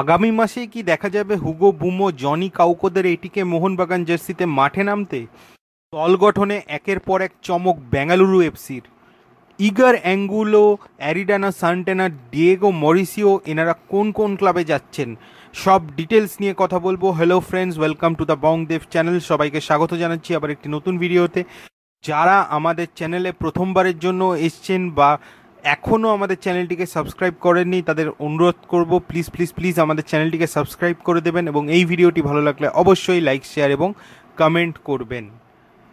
আগামী মাসে কি দেখা যাবে হুগো বুমো জনি কাউকোদের এটিকে মোহনবাগান জার্সিতে মাঠে নামতে দল গঠনে একের পর এক চমক বেঙ্গালুরু এফসির Igor Angulo Aridane Santana Diego Mauricio এনারা কোন কোন ক্লাবে যাচ্ছেন সব ডিটেলস নিয়ে কথা বলবো hello friends welcome to the Bongdev channel সবাইকে স্বাগত জানাচ্ছি আবার একটি নতুন ভিডিওতে যারা আমাদের চ্যানেলে প্রথমবারের জন্য এসছেন বা এখনও আমাদের চ্যানেলটিকে সাবস্ক্রাইব করেননি তাদের অনুরোধ করব প্লিজ প্লিজ প্লিজ আমাদের চ্যানেলটিকে সাবস্ক্রাইব করে দেবেন এবং এই ভিডিওটি ভালো লাগলে অবশ্যই লাইক শেয়ার এবং কমেন্ট করবেন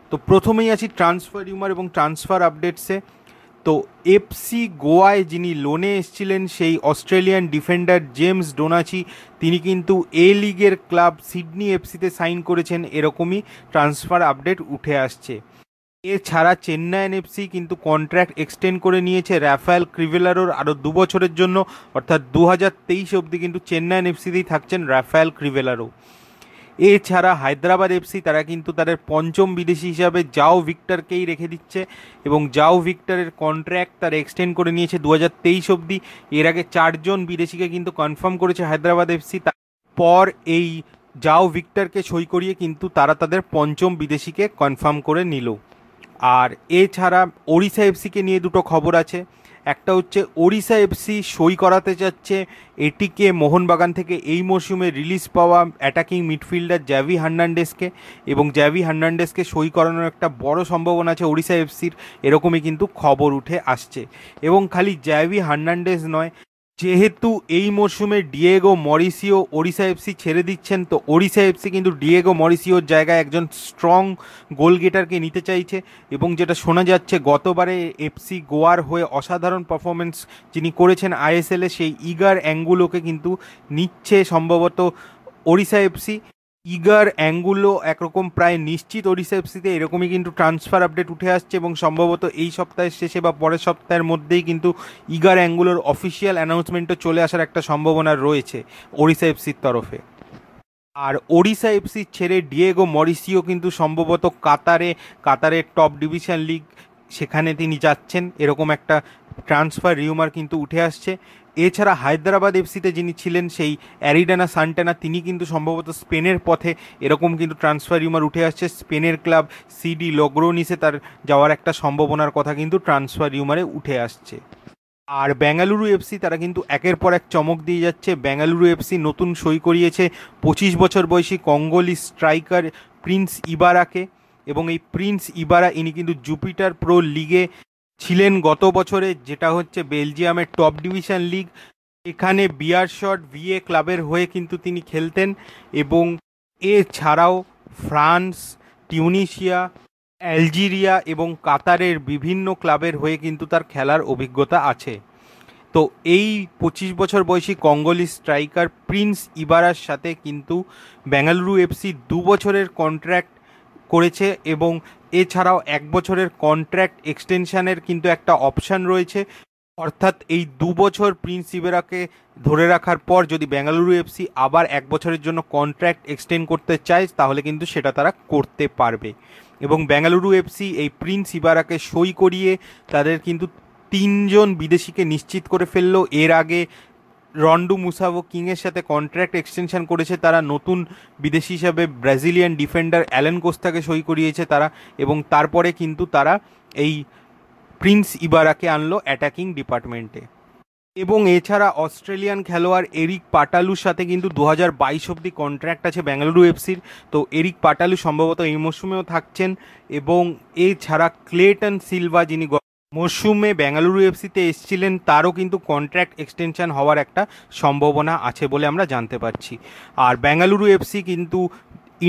তো প্রথমেই আছি ট্রান্সফার ইউমার এবং ট্রান্সফার আপডেটসে তো এফসি গোয়ায় যিনি লোনে এসেছিলেন সেই অস্ট্রেলিয়ান ডিফেন্ডার জেমস ডোনাচি তিনি কিন্তু এ লিগের ক্লাব সিডনি এফসিতে সাইন করেছেন এরকমই ট্রান্সফার আপডেট উঠে আসছে এছাড়া চেন্নাই এনএফসি কিন্তু কন্ট্র্যাক্ট এক্সটেন্ড করে নিয়েছে রাফায়েল ক্রিভেলারোর আরও দু বছরের জন্য অর্থাৎ দু হাজার তেইশ অবধি কিন্তু চেন্নাই এনএফসিতেই থাকছেন রাফায়েল ক্রিভেলারো এছাড়া হায়দ্রাবাদ এফসি তারা কিন্তু তাদের পঞ্চম বিদেশি হিসাবে জাও ভিক্টরকেই রেখে দিচ্ছে এবং জাও ভিক্টরের কন্ট্র্যাক্ট তারা এক্সটেন্ড করে নিয়েছে দু হাজার তেইশ অবধি এর আগে চারজন বিদেশিকে কিন্তু কনফার্ম করেছে হায়দ্রাবাদ এফসি পর এই জাও ভিক্টরকে সই করিয়ে কিন্তু তারা তাদের পঞ্চম বিদেশিকে কনফার্ম করে নিল আর এছাড়া ওড়িশা এফসিকে নিয়ে দুটো খবর আছে একটা হচ্ছে ওড়িশা এফসি সই করাতে চাচ্ছে এটিকে মোহনবাগান থেকে এই মরশুমে রিলিজ পাওয়া অ্যাটাকিং মিডফিল্ডার জ্যাভি হার্নান্ডেসকে এবং জ্যাভি হার্নান্ডেসকে সই করানোর একটা বড় সম্ভাবনা আছে ওড়িশা এফসির এরকমই কিন্তু খবর উঠে আসছে এবং খালি জ্যাভি হার্নান্ডেস নয় যেহেতু এই মরশুমে ডিয়েগো মরিসিও ওড়িশা এফসি ছেড়ে দিচ্ছেন তো ওড়িশা এফসি কিন্তু ডিয়েগো মরিসিওর জায়গায় একজন স্ট্রং গোলগেটারকে নিতে চাইছে এবং যেটা শোনা যাচ্ছে গতবারে এফসি গোয়ার হয়ে অসাধারণ পারফরমেন্স যিনি করেছেন আইএসএলে সেই ইগার অ্যাঙ্গুলোকে কিন্তু নিচ্ছে সম্ভবত ওড়িশা এফসি ইগার অ্যাঙ্গুলো একরকম প্রায় নিশ্চিত ওডিসেপসিতে এরকমই কিন্তু ট্রান্সফার আপডেট উঠে আসছে এবং সম্ভবত এই সপ্তাহের শেষে বা পরের সপ্তাহের মধ্যেই কিন্তু ইগার অ্যাঙ্গুলোর অফিসিয়াল অ্যানাউন্সমেন্টও চলে আসার একটা সম্ভাবনা রয়েছে ওড়িশা এফসির তরফে আর ওড়িশা এফসির ছেড়ে ডিয়েগো মরিসিও কিন্তু সম্ভবত কাতারে কাতারের টপ ডিভিশন লিগ সেখানে তিনি যাচ্ছেন এরকম একটা ট্রান্সফার রিউমার কিন্তু উঠে আসছে এছাড়া হায়দ্রাবাদ এফসিতে যিনি ছিলেন সেই অ্যারিডানা সান্টানা তিনি কিন্তু সম্ভবত স্পেনের পথে এরকম কিন্তু ট্রান্সফার রিউমার উঠে আসছে স্পেনের ক্লাব সিডি লগ্রোনিসে তার যাওয়ার একটা সম্ভাবনার কথা কিন্তু ট্রান্সফার রিউমারে উঠে আসছে আর বেঙ্গালুরু এফসি তারা কিন্তু একের পর এক চমক দিয়ে যাচ্ছে বেঙ্গালুরু এফসি নতুন সই করিয়েছে পঁচিশ বছর বয়সী কঙ্গোলি স্ট্রাইকার প্রিন্স ইবারাকে এবং এই প্রিন্স ইবারা ইনি কিন্তু জুপিটার প্রো লিগে ছিলেন গত বছরে যেটা হচ্ছে বেলজিয়ামের টপ ডিভিশন লিগ এখানে বিয়ার শট ভিএ ক্লাবের হয়ে কিন্তু তিনি খেলতেন এবং এছাড়াও ফ্রান্স টিউনিশিয়া অ্যালজেরিয়া এবং কাতারের বিভিন্ন ক্লাবের হয়ে কিন্তু তার খেলার অভিজ্ঞতা আছে তো এই পঁচিশ বছর বয়সী কঙ্গলি স্ট্রাইকার প্রিন্স ইবারার সাথে কিন্তু বেঙ্গালুরু এফসি দু বছরের কন্ট্র্যাক্ট করেছে এবং এছাড়াও এক বছরের কন্ট্রাক্ট এক্সটেনশানের কিন্তু একটা অপশান রয়েছে অর্থাৎ এই দু বছর প্রিন্স ইবেরাকে ধরে রাখার পর যদি বেঙ্গালুরু এফসি আবার এক বছরের জন্য কন্ট্রাক্ট এক্সটেন্ড করতে চায় তাহলে কিন্তু সেটা তারা করতে পারবে এবং বেঙ্গালুরু এফসি এই প্রিন্স ইবারাকে সই করিয়ে তাদের কিন্তু তিনজন বিদেশিকে নিশ্চিত করে ফেললো এর আগে রন্ডু মুসাভো কিংয়ের সাথে কন্ট্রাক্ট এক্সটেনশন করেছে তারা নতুন বিদেশি হিসাবে ব্রাজিলিয়ান ডিফেন্ডার অ্যালেন কোস্তাকে সই করিয়েছে তারা এবং তারপরে কিন্তু তারা এই প্রিন্স ইবারাকে আনলো অ্যাটাকিং ডিপার্টমেন্টে এবং এছাড়া অস্ট্রেলিয়ান খেলোয়াড় এরিক পাটালুর সাথে কিন্তু দু হাজার বাইশ অব্দি কন্ট্র্যাক্ট আছে বেঙ্গালুরু এফসির তো এরিক পাটালু সম্ভবত এই মরশুমেও থাকছেন এবং এছাড়া ক্লেটন সিলভা যিনি মরশুমে বেঙ্গালুরু এফসিতে এসছিলেন তারও কিন্তু কন্ট্রাক্ট এক্সটেনশন হওয়ার একটা সম্ভাবনা আছে বলে আমরা জানতে পারছি আর বেঙ্গালুরু এফসি কিন্তু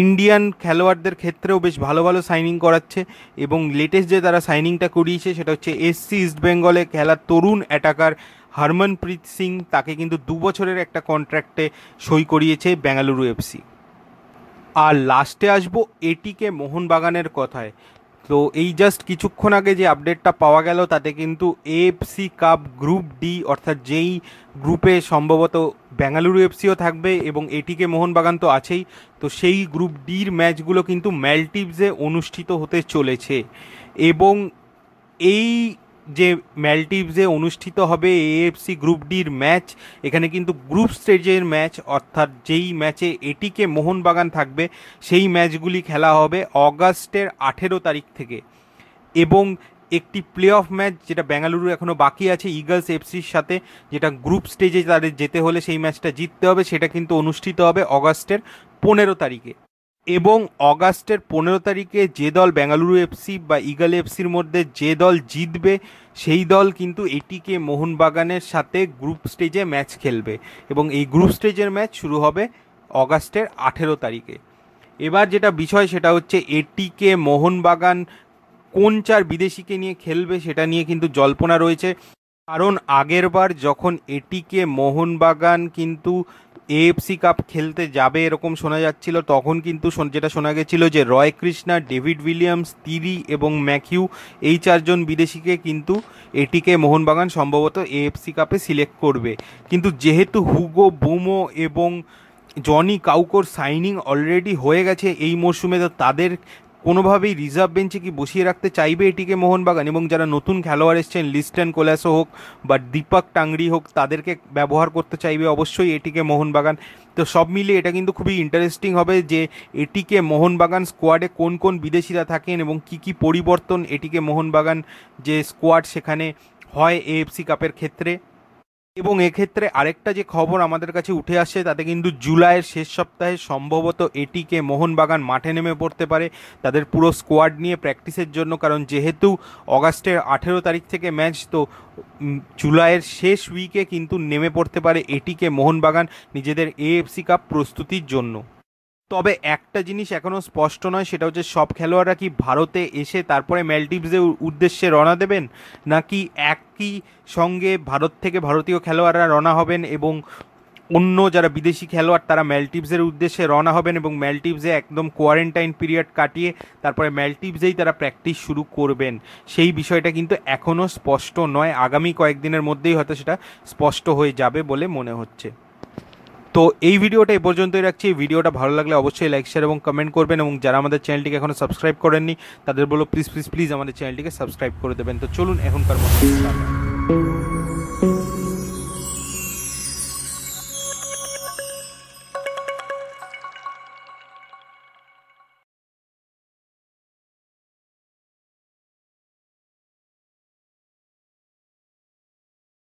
ইন্ডিয়ান খেলোয়াড়দের ক্ষেত্রেও বেশ ভালো ভালো সাইনিং করাচ্ছে এবং লেটেস্ট যে তারা সাইনিংটা করিয়েছে সেটা হচ্ছে এসসি ইস্ট বেঙ্গলে খেলা তরুণ অ্যাটাকার হরমনপ্রীত সিং তাকে কিন্তু দু বছরের একটা কন্ট্রাক্টে সই করিয়েছে বেঙ্গালুরু এফসি আর লাস্টে আসবো এটিকে মোহনবাগানের কথায় তো এই জাস্ট কিছুক্ষণ আগে যে আপডেটটা পাওয়া গেল তাতে কিন্তু এএফসি কাপ গ্রুপ ডি অর্থাৎ যেই গ্রুপে সম্ভবত বেঙ্গালুরু এফসিও থাকবে এবং এটিকে মোহনবাগান তো আছেই তো সেই গ্রুপ ডির ম্যাচগুলো কিন্তু ম্যালটিভসে অনুষ্ঠিত হতে চলেছে এবং এই যে ম্যালটিভসে অনুষ্ঠিত হবে এএফসি গ্রুপ ডির ম্যাচ এখানে কিন্তু গ্রুপ স্টেজের ম্যাচ অর্থাৎ যেই ম্যাচে এটিকে মোহনবাগান থাকবে সেই ম্যাচগুলি খেলা হবে অগাস্টের আঠেরো তারিখ থেকে এবং একটি প্লে অফ ম্যাচ যেটা বেঙ্গালুরু এখনও বাকি আছে ইগলস এফসির সাথে যেটা গ্রুপ স্টেজে তাদের যেতে হলে সেই ম্যাচটা জিততে হবে সেটা কিন্তু অনুষ্ঠিত হবে অগাস্টের পনেরো তারিখে এবং অগাস্টের পনেরো তারিখে যে দল বেঙ্গালুরু এফসি বা ইগাল এফসির মধ্যে যে দল জিতবে সেই দল কিন্তু এটিকে মোহনবাগানের সাথে গ্রুপ স্টেজে ম্যাচ খেলবে এবং এই গ্রুপ স্টেজের ম্যাচ শুরু হবে অগাস্টের আঠেরো তারিখে এবার যেটা বিষয় সেটা হচ্ছে এটিকে মোহনবাগান কোন চার বিদেশিকে নিয়ে খেলবে সেটা নিয়ে কিন্তু জল্পনা রয়েছে কারণ আগেরবার যখন এটিকে মোহনবাগান কিন্তু এএফসি কাপ খেলতে যাবে এরকম শোনা যাচ্ছিল তখন কিন্তু যেটা শোনা গেছিল যে Roy Krishna David Williams Tiri এবং ম্যাকিউ এই চারজন বিদেশিকে কিন্তু এটিকে মোহনবাগান সম্ভবত এএফসি কাপে সিলেক্ট করবে কিন্তু যেহেতু হুগো বুমো এবং জনি কাউকোর সাইনিং অলরেডি হয়ে গেছে এই মরশুমে তো তাদের কোনোভাবেই রিজার্ভ বেঞ্চে কি বসিয়ে রাখতে চাইবে এটিকে মোহনবাগান এবং যারা নতুন খেলোয়াড় এসছেন লিস্টেন কোলাসো হোক বা দীপক টাংরি হোক তাদেরকে ব্যবহার করতে চাইবে অবশ্যই এটিকে মোহনবাগান তো সব মিলিয়ে এটা কিন্তু খুবই ইন্টারেস্টিং হবে যে এটিকে মোহনবাগান স্কোয়াডে কোন কোন বিদেশিরা থাকেন এবং কি কি পরিবর্তন এটিকে মোহনবাগান যে স্কোয়াড সেখানে হয় এএফসি কাপের ক্ষেত্রে এবং এক্ষেত্রে আরেকটা যে খবর আমাদের কাছে উঠে আসছে তাতে কিন্তু জুলাইয়ের শেষ সপ্তাহে সম্ভবত এটিকে মোহনবাগান মাঠে নেমে পড়তে পারে তাদের পুরো স্কোয়াড নিয়ে প্র্যাকটিসের জন্য কারণ যেহেতু অগাস্টের আঠেরো তারিখ থেকে ম্যাচ তো জুলাইয়ের শেষ উইকে কিন্তু নেমে পড়তে পারে এটিকে মোহনবাগান নিজেদের এএফসি কাপ প্রস্তুতির জন্য তবে একটা জিনিস এখনও স্পষ্ট নয় সেটা হচ্ছে সব খেলোয়াড়রা কি ভারতে এসে তারপরে ম্যালডিভসের উদ্দেশ্যে রওনা দেবেন নাকি একই সঙ্গে ভারত থেকে ভারতীয় খেলোয়াড়রা রওনা হবেন এবং অন্য যারা বিদেশি খেলোয়াড় তারা ম্যালটিভসের উদ্দেশ্যে রওনা হবেন এবং ম্যালটিভসে একদম কোয়ারেন্টাইন পিরিয়ড কাটিয়ে তারপরে ম্যালটিভসেই তারা প্র্যাকটিস শুরু করবেন সেই বিষয়টা কিন্তু এখনও স্পষ্ট নয় আগামী কয়েকদিনের মধ্যেই হয়তো সেটা স্পষ্ট হয়ে যাবে বলে মনে হচ্ছে তো এই ভিডিওটা এই পর্যন্তই রাখছি এই ভিডিওটা ভালো লাগলে অবশ্যই লাইক শেয়ার এবং কমেন্ট করবেন এবং যারা আমাদের চ্যানেলটিকে এখনও সাবস্ক্রাইব করেননি তাদের বলো প্লিজ প্লিজ প্লিজ আমাদের চ্যানেলটিকে সাবস্ক্রাইব করে দেবেন তো চলুন এখনকার মতো